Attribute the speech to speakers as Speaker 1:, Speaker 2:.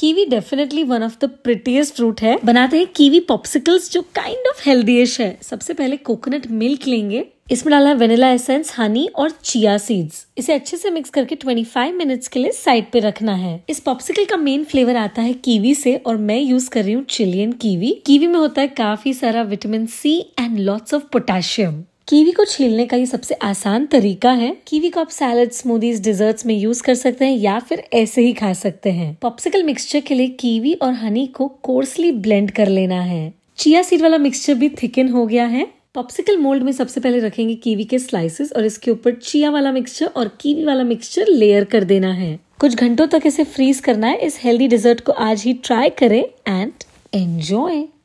Speaker 1: kiwi definitely one of the prettiest fruit है बनाते हैं कीवी पॉप्सिकल्स जो काइंड ऑफ हेल्दीश है सबसे पहले कोकोनट मिल्क लेंगे इसमें डाला है वेनिला एसेंस हनी और चिया सीड्स इसे अच्छे से मिक्स करके 25 मिनट्स के लिए साइड पे रखना है इस पॉप्सिकल का मेन फ्लेवर आता है कीवी से और मैं यूज कर रही हूँ चिलियन कीवी कीवी में होता है काफी सारा vitamin C and lots of potassium kiwi को छीलने का ये सबसे आसान तरीका है कीवी को आप सैलड स्मूदीज डिजर्ट्स में यूज कर सकते हैं या फिर ऐसे ही खा सकते हैं पॉप्सिकल मिक्सचर के लिए कीवी और हनी को कोर्सली ब्लेंड कर लेना है चिया सीड वाला मिक्सचर भी थिकन हो गया है पॉप्सिकल मोल्ड में सबसे पहले रखेंगे कीवी के स्लाइसेस और इसके ऊपर चिया वाला मिक्सचर और कीवी वाला मिक्सचर लेयर कर देना है कुछ घंटों तक इसे फ्रीज करना है इस हेल्दी डिजर्ट को आज ही ट्राई करें एंड एंजॉय